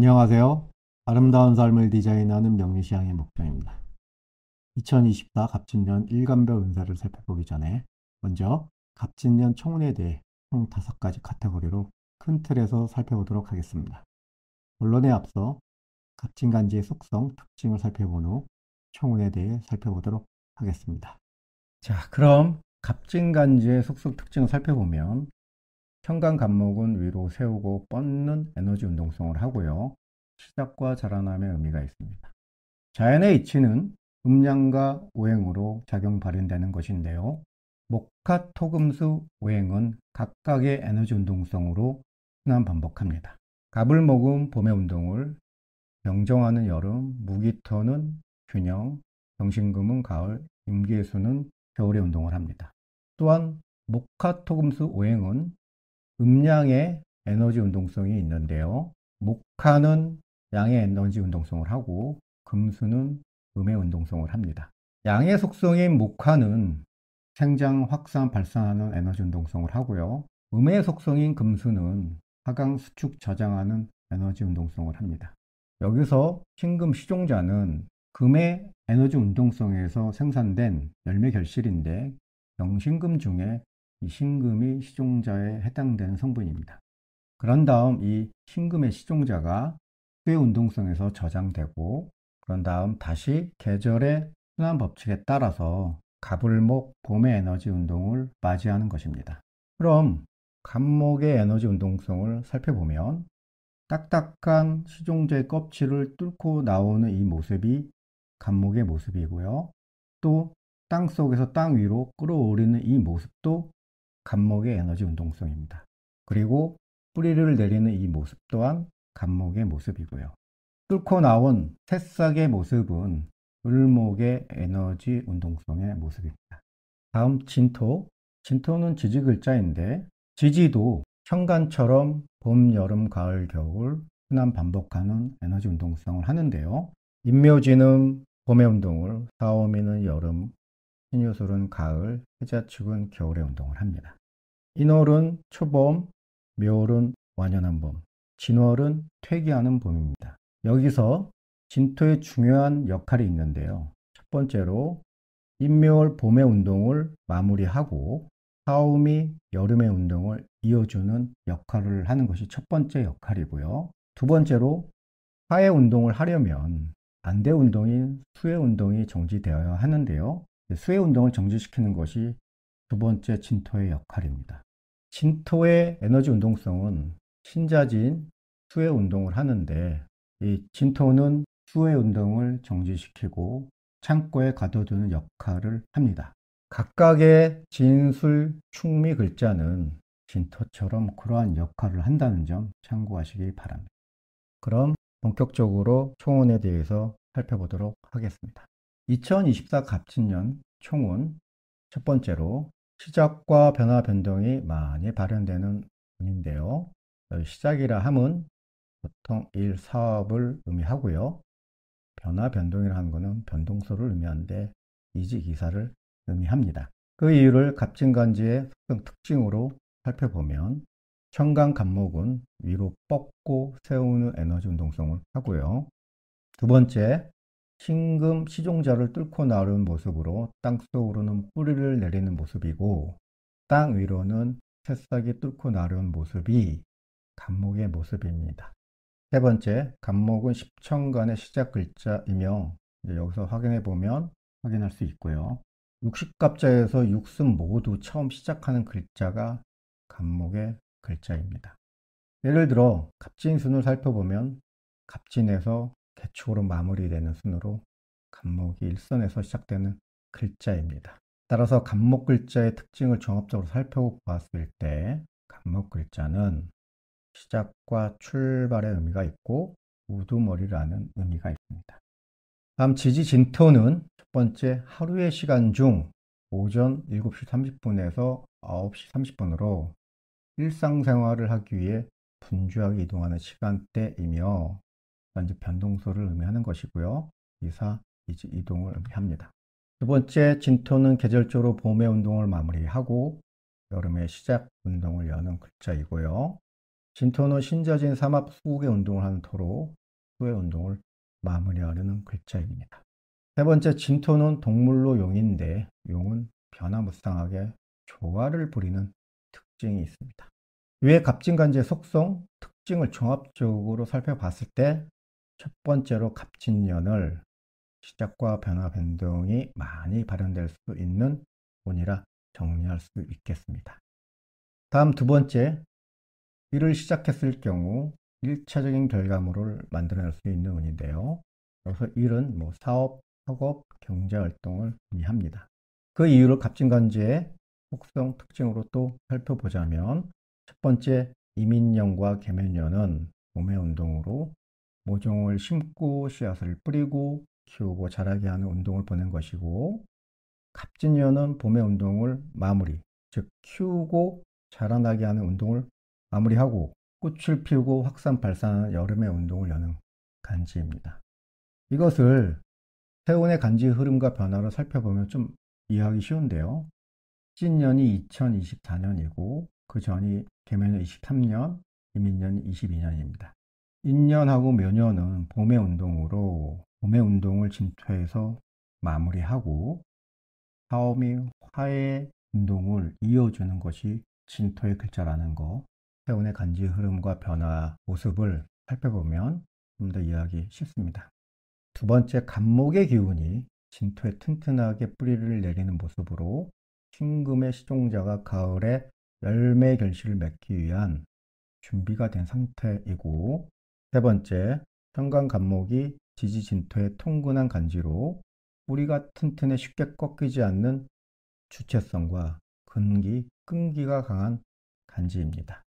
안녕하세요. 아름다운 삶을 디자인하는 명리시향의 목표입니다. 2024 갑진년 일간별 운세를 살펴보기 전에 먼저 갑진년 총운에 대해 총 5가지 카테고리로 큰 틀에서 살펴보도록 하겠습니다. 언론에 앞서 갑진간지의 속성, 특징을 살펴본 후 총운에 대해 살펴보도록 하겠습니다. 자, 그럼 갑진간지의 속성 특징을 살펴보면 현관 간목은 위로 세우고 뻗는 에너지 운동성을 하고요. 시작과 자라남의 의미가 있습니다. 자연의 이치는 음양과 오행으로 작용 발현되는 것인데요. 목화, 토금수, 오행은 각각의 에너지 운동성으로 순환 반복합니다. 갑을 목은 봄의 운동을, 명정하는 여름, 무기터는 균형, 병신금은 가을, 임계수는 겨울의 운동을 합니다. 또한 목화토금수 오행은 음량의 에너지 운동성이 있는데요. 목화는 양의 에너지 운동성을 하고 금수는 음의 운동성을 합니다. 양의 속성인 목화는 생장, 확산, 발산하는 에너지 운동성을 하고요. 음의 속성인 금수는 하강, 수축, 저장하는 에너지 운동성을 합니다. 여기서 신금 시종자는 금의 에너지 운동성에서 생산된 열매 결실인데 영신금 중에 이 신금이 시종자에 해당되는 성분입니다. 그런 다음 이 신금의 시종자가 수의 운동성에서 저장되고 그런 다음 다시 계절의 순환 법칙에 따라서 갑을목 봄의 에너지 운동을 맞이하는 것입니다. 그럼 갑목의 에너지 운동성을 살펴보면 딱딱한 시종자의 껍질을 뚫고 나오는 이 모습이 갑목의 모습이고요. 또 땅 속에서 땅 위로 끌어오르는 이 모습도 간목의 에너지 운동성입니다. 그리고 뿌리를 내리는 이 모습 또한 간목의 모습이고요. 뚫고 나온 새싹의 모습은 을목의 에너지 운동성의 모습입니다. 다음 진토. 진토는 지지 글자인데 지지도 현관처럼 봄, 여름, 가을, 겨울 흔한 반복하는 에너지 운동성을 하는데요. 인묘지는 봄의 운동을, 사오미는 여름, 신유술은 가을, 해자축은 겨울의 운동을 합니다. 인월은 초봄 묘월은 완연한 봄, 진월은 퇴기하는 봄입니다 여기서 진토의 중요한 역할이 있는데요. 첫 번째로 인묘월 봄의 운동을 마무리하고 사오미 여름의 운동을 이어주는 역할을 하는 것이 첫 번째 역할이고요. 두 번째로 화해 운동을 하려면 안대 운동인 수해 운동이 정지되어야 하는데요. 수해 운동을 정지시키는 것이 두 번째 진토의 역할입니다. 진토의 에너지 운동성은 신자진 수의 운동을 하는데 이 진토는 수의 운동을 정지시키고 창고에 가둬두는 역할을 합니다. 각각의 진술 충미 글자는 진토처럼 그러한 역할을 한다는 점 참고하시기 바랍니다. 그럼 본격적으로 총운에 대해서 살펴보도록 하겠습니다. 2024 갑진년 총운 첫 번째로 시작과 변화 변동이 많이 발현되는 분인데요. 시작이라 함은 보통 일 사업을 의미하고요. 변화 변동이라 는 것은 변동소를 의미하는데 이직 이사를 의미합니다. 그 이유를 갑진간지의 특성 특징으로 살펴보면 청강 간목은 위로 뻗고 세우는 에너지 운동성을 하고요. 두 번째, 신금 시종자를 뚫고 나오는 모습으로 땅속으로는 뿌리를 내리는 모습이고 땅 위로는 새싹이 뚫고 나오는 모습이 간목의 모습입니다. 세 번째, 간목은 10천간의 시작 글자이며 여기서 확인해 보면 확인할 수 있고요. 60갑자에서 6승 모두 처음 시작하는 글자가 간목의 글자입니다. 예를 들어 갑진순을 살펴보면 갑진에서 대축으로 마무리되는 순으로 간목이 일선에서 시작되는 글자입니다. 따라서 간목 글자의 특징을 종합적으로 살펴보았을 때 간목 글자는 시작과 출발의 의미가 있고 우두머리라는 의미가 있습니다. 다음 지지진토는 첫 번째 하루의 시간 중 오전 7시 30분에서 9시 30분으로 일상생활을 하기 위해 분주하게 이동하는 시간대이며 이제 변동소를 의미하는 것이고요. 이사, 이지, 이동을 의미합니다. 두 번째, 진토는 계절적으로 봄의 운동을 마무리하고 여름의 시작 운동을 여는 글자이고요. 진토는 신저진 삼합 수국의 운동을 하는 토로 후의 운동을 마무리하려는 글자입니다. 세 번째, 진토는 동물로 용인데 용은 변화무쌍하게 조화를 부리는 특징이 있습니다. 위에 갑진간지의 속성, 특징을 종합적으로 살펴봤을 때첫 번째로 갑진년을 시작과 변화 변동이 많이 발현될 수 있는 운이라 정리할 수 있겠습니다. 다음 두 번째, 일을 시작했을 경우 1차적인 결과물을 만들어낼 수 있는 운인데요. 여기서 일은 뭐 사업, 학업, 경제활동을 의미합니다. 그 이유를 갑진관지의 속성 특징으로 또 살펴보자면 첫 번째 이민년과 개면년은 몸의 운동으로 모종을 심고 씨앗을 뿌리고 키우고 자라게 하는 운동을 보낸 것이고 갑진년은 봄의 운동을 마무리, 즉 키우고 자라나게 하는 운동을 마무리하고 꽃을 피우고 확산 발산하는 여름의 운동을 여는 간지입니다. 이것을 태운의 간지 흐름과 변화를 살펴보면 좀 이해하기 쉬운데요. 찐년이 2024년이고 그 전이 개면년 23년, 이민년이 22년입니다. 인년하고 묘년은 봄의 운동으로 봄의 운동을 진퇴해서 마무리하고 사오미 화의 운동을 이어주는 것이 진토의 글자라는 거 태운의 간지 흐름과 변화 모습을 살펴보면 좀 더 이해하기 쉽습니다. 두 번째 간목의 기운이 진토에 튼튼하게 뿌리를 내리는 모습으로 신금의 시종자가 가을에 열매 결실을 맺기 위한 준비가 된 상태이고 세 번째, 현관 간목이 지지 진토의 통근한 간지로 뿌리가 튼튼해 쉽게 꺾이지 않는 주체성과 근기, 끈기가 강한 간지입니다.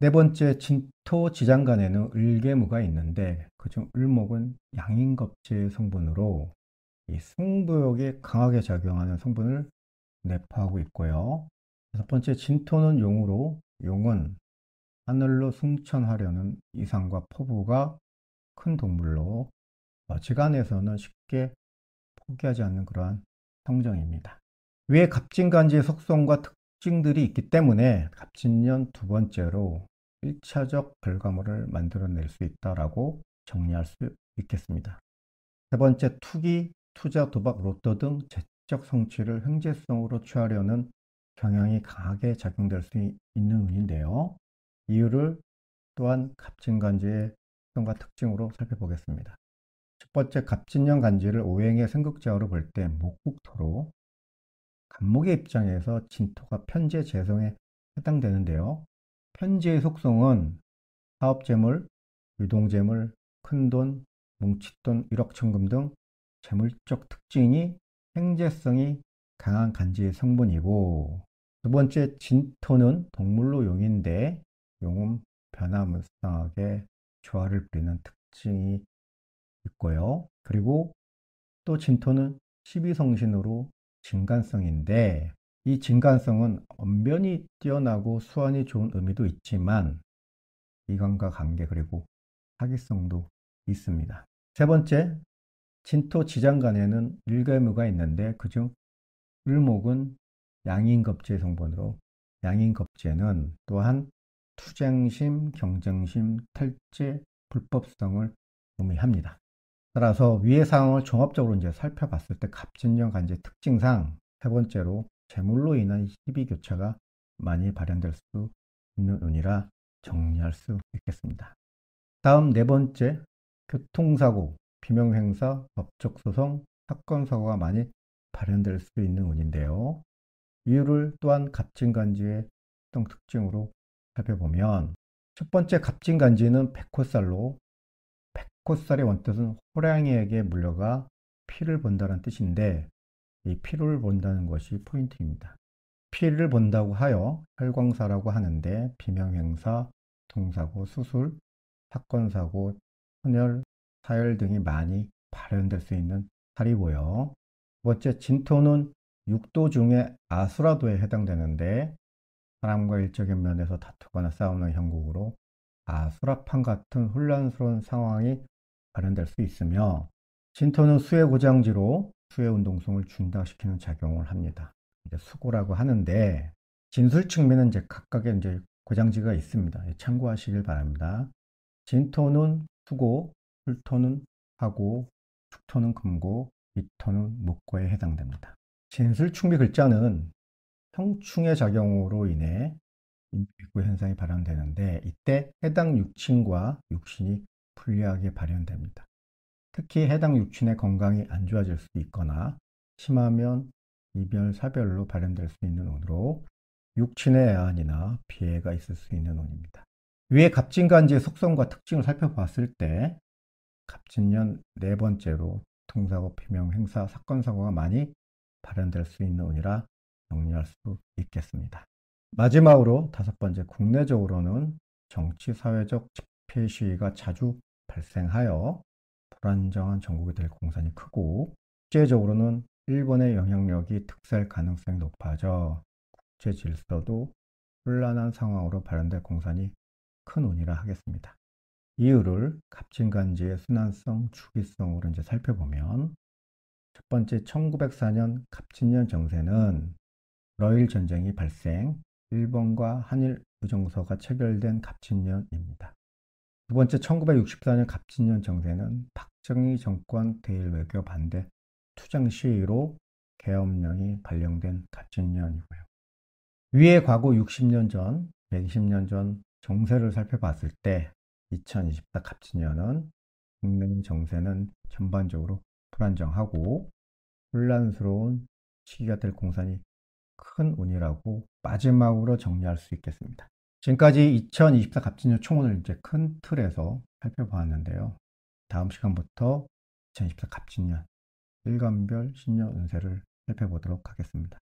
네 번째, 진토 지장간에는 을개무가 있는데 그 중 을목은 양인겁제의 성분으로 이 승부욕에 강하게 작용하는 성분을 내포하고 있고요. 다섯 번째, 진토는 용으로 용은 하늘로 승천하려는 이상과 포부가 큰 동물로 지간에서는 쉽게 포기하지 않는 그러한 성정입니다. 위에 갑진간지의 속성과 특징들이 있기 때문에 갑진년 두 번째로 1차적 결과물을 만들어낼 수 있다라고 정리할 수 있겠습니다. 세 번째, 투기, 투자, 도박, 로또 등 재적 성취를 횡재성으로 취하려는 경향이 강하게 작용될 수 있는 운인데요. 이유를 또한 갑진 간지의 특성과 특징으로 살펴보겠습니다. 첫 번째 갑진형 간지를 오행의 생극자어로 볼 때 목국토로 간목의 입장에서 진토가 편재 재성에 해당되는데요. 편지의 속성은 사업재물, 유동재물, 큰돈, 뭉칫돈, 일억천금 등 재물적 특징이 행재성이 강한 간지의 성분이고 두 번째 진토는 동물로 용인데 연화무쌍하게 조화를 부리는 특징이 있고요. 그리고 또 진토는 12성신으로 진간성인데 이 진간성은 언변이 뛰어나고 수완이 좋은 의미도 있지만 이간과 관계 그리고 사기성도 있습니다. 세 번째, 진토 지장간에는 일개무가 있는데 그 중 을목은 양인겁지의 성분으로 양인겁지에는 또한 투쟁심, 경쟁심, 탈제, 불법성을 의미합니다. 따라서 위의 상황을 종합적으로 이제 살펴봤을 때 갑진년 간지 특징상 세 번째로 재물로 인한 희비 교차가 많이 발현될 수 있는 운이라 정리할 수 있겠습니다. 다음 네 번째 교통사고, 비명행사, 법적 소송, 사건 사고가 많이 발현될 수 있는 운인데요. 이유를 또한 갑진간지의 특징으로 살펴보면 첫 번째 값진간지는 백호살로 백호살의 원뜻은 호랑이에게 물려가 피를 본다는 뜻인데 이 피를 본다는 것이 포인트입니다. 피를 본다고 하여 혈광사라고 하는데 비명행사, 동사고, 수술, 사건사고, 혼혈 사혈 등이 많이 발현될 수 있는 살이고요. 두 번째 진토는 육도 중에 아수라도에 해당되는데 사람과 일적인 면에서 다투거나 싸우는 형국으로 아, 수라판 같은 혼란스러운 상황이 발현될 수 있으며 신토는 수의 고장지로 수의 운동성을 중단시키는 작용을 합니다. 이제 수고라고 하는데 진술 측면은 이제 각각의 이제 고장지가 있습니다. 예, 참고하시길 바랍니다. 진토는 수고, 술토는 하고, 축토는 금고, 미토는 목고에 해당됩니다. 진술 충비 글자는 성충의 작용으로 인해 임구 현상이 발현되는데 이때 해당 육친과 육신이 불리하게 발현됩니다. 특히 해당 육친의 건강이 안 좋아질 수도 있거나 심하면 이별, 사별로 발현될 수 있는 운으로 육친의 애환이나 피해가 있을 수 있는 운입니다 위에 갑진간지의 속성과 특징을 살펴봤을 때 갑진년 네 번째로 통사고, 피명, 행사, 사건, 사고가 많이 발현될 수 있는 운이라 정리할 수 있겠습니다. 마지막으로 다섯 번째 국내적으로는 정치사회적 집회 시위가 자주 발생하여 불안정한 전국이 될 공산이 크고 국제적으로는 일본의 영향력이 특살 가능성이 높아져 국제 질서도 혼란한 상황으로 발현될 공산이 큰 운이라 하겠습니다. 이유를 갑진간지의 순환성, 주기성으로 이제 살펴보면 첫 번째 1904년 갑진년 정세는 러일 전쟁이 발생, 일본과 한일 의정서가 체결된 갑진년입니다. 두 번째 1964년 갑진년 정세는 박정희 정권 대일 외교 반대 투쟁 시위로 계엄령이 발령된 갑진년이고요. 위에 과거 60년 전, 120년 전 정세를 살펴봤을 때 2024 갑진년은 국내 정세는 전반적으로 불안정하고 혼란스러운 시기가 될 공산이 큰 운이라고 마지막으로 정리할 수 있겠습니다. 지금까지 2024 갑진년 총원을 이제 큰 틀에서 살펴보았는데요. 다음 시간부터 2024 갑진년 일간별 신년 운세를 살펴보도록 하겠습니다.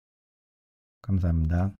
감사합니다.